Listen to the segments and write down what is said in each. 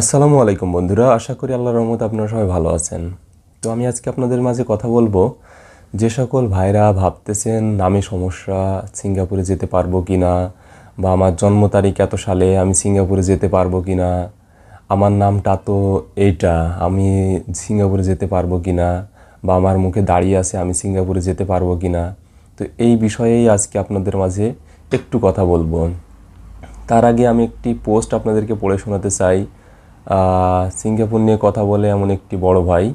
আসসালামু আলাইকুম বন্ধুরা আশা করি আল্লাহ রহমত আপনারা সবাই ভালো আছেন তো আমি আজকে আপনাদের মাঝে কথা বলবো যে সকল ভাইরা ভাবতেছেন নামে সমস্যা সিঙ্গাপুরে যেতে পারবো কি না বা আমার জন্ম তারিখ এত সালে আমি সিঙ্গাপুরে যেতে পারবো কি না আমার নামটা তো এইটা আমি সিঙ্গাপুরে যেতে পারবো কি না বা আমার মুখে দাঁড়িয়ে আছে আমি সিঙ্গাপুরে যেতে পারবো কি না তো এই বিষয়েই আজকে আপনাদের মাঝে একটু কথা বলবো তার আগে আমি একটি পোস্ট আপনাদেরকে পড়ে শোনাতে চাই সিঙ্গাপুর নিয়ে কথা বলে এমন একটি বড় ভাই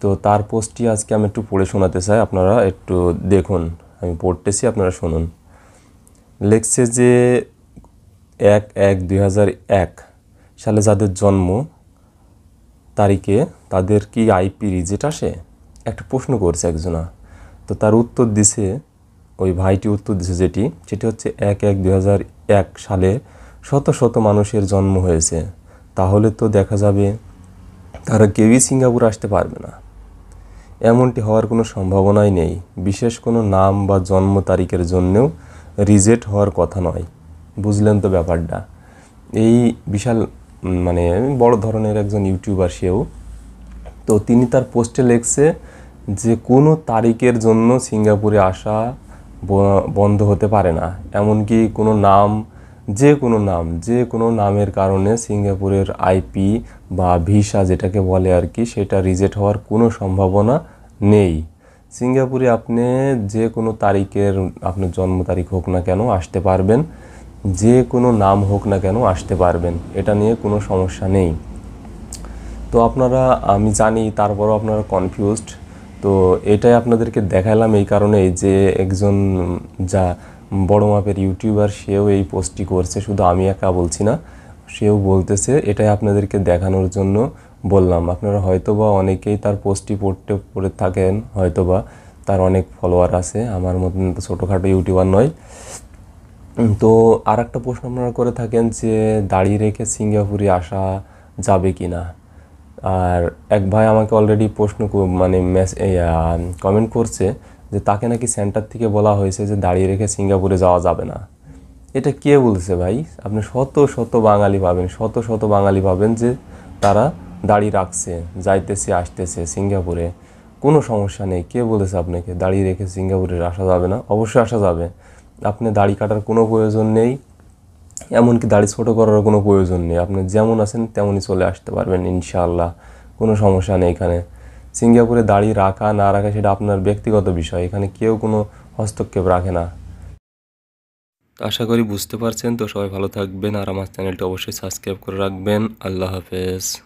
তো তার পোস্টটি আজকে আমি একটু পড়ে শোনাতে চাই আপনারা একটু দেখুন আমি পড়তেছি আপনারা শুনুন লেখছে যে এক এক দুই এক সালে যাদের জন্ম তারিখে তাদের কি আইপি রিজেট আসে একটা প্রশ্ন করছে একজনা তো তার উত্তর দিছে ওই ভাইটি উত্তর দিছে যেটি সেটি হচ্ছে এক এক দুই এক সালে শত শত মানুষের জন্ম হয়েছে তাহলে তো দেখা যাবে তারা কেউই সিঙ্গাপুর আসতে পারবে না এমনটি হওয়ার কোনো সম্ভাবনাই নেই বিশেষ কোনো নাম বা জন্ম তারিখের জন্যেও রিজেক্ট হওয়ার কথা নয় বুঝলেন তো ব্যাপারটা এই বিশাল মানে বড় ধরনের একজন ইউটিউবার সেও তো তিনি তার পোস্টে লেখছে যে কোনো তারিখের জন্য সিঙ্গাপুরে আসা বন্ধ হতে পারে না এমনকি কোনো নাম যে কোনো নাম যে কোনো নামের কারণে সিঙ্গাপুরের আইপি বা ভিসা যেটাকে বলে আর কি সেটা রিজেক্ট হওয়ার কোনো সম্ভাবনা নেই সিঙ্গাপুরে আপনি যে কোনো তারিখের আপনার জন্ম তারিখ হোক না কেন আসতে পারবেন যে কোনো নাম হোক না কেন আসতে পারবেন এটা নিয়ে কোনো সমস্যা নেই তো আপনারা আমি জানি তারপরও আপনারা কনফিউজড তো এটাই আপনাদেরকে দেখালাম এই কারণেই যে একজন যা বড় মাপের ইউটিউবার সেও এই পোস্টটি করছে শুধু আমি একা বলছি না সেও বলতেছে এটাই আপনাদেরকে দেখানোর জন্য বললাম আপনারা হয়তোবা অনেকেই তার পোস্টটি পড়তে পড়ে থাকেন হয়তোবা তার অনেক ফলোয়ার আছে আমার মতন তো ছোটোখাটো ইউটিউবার নয় তো আর একটা প্রশ্ন আপনারা করে থাকেন যে দাড়ি রেখে সিঙ্গাপুরে আসা যাবে কি না আর এক ভাই আমাকে অলরেডি প্রশ্ন মানে মেস কমেন্ট করছে যে তাকে নাকি সেন্টার থেকে বলা হয়েছে যে দাঁড়িয়ে রেখে সিঙ্গাপুরে যাওয়া যাবে না এটা কে বলছে ভাই আপনি শত শত বাঙালি পাবেন শত শত বাঙালি পাবেন যে তারা দাড়ি রাখছে যাইতেছে আসতেছে সিঙ্গাপুরে কোনো সমস্যা নেই কে বলেছে আপনাকে দাঁড়িয়ে রেখে সিঙ্গাপুরে আসা যাবে না অবশ্যই আসা যাবে আপনি দাড়ি কাটার কোনো প্রয়োজন নেই এমনকি দাড়ি ছোটো করার কোনো প্রয়োজন নেই আপনি যেমন আছেন তেমনই চলে আসতে পারবেন ইনশাআল্লাহ কোনো সমস্যা নেই এখানে সিঙ্গাপুরে দাড়ি রাখা না রাখা সেটা আপনার ব্যক্তিগত বিষয় এখানে কেউ কোনো হস্তক্ষেপ রাখে না আশা করি বুঝতে পারছেন তো সবাই ভালো থাকবেন আর আমার চ্যানেলটি অবশ্যই সাবস্ক্রাইব করে রাখবেন আল্লাহ হাফেজ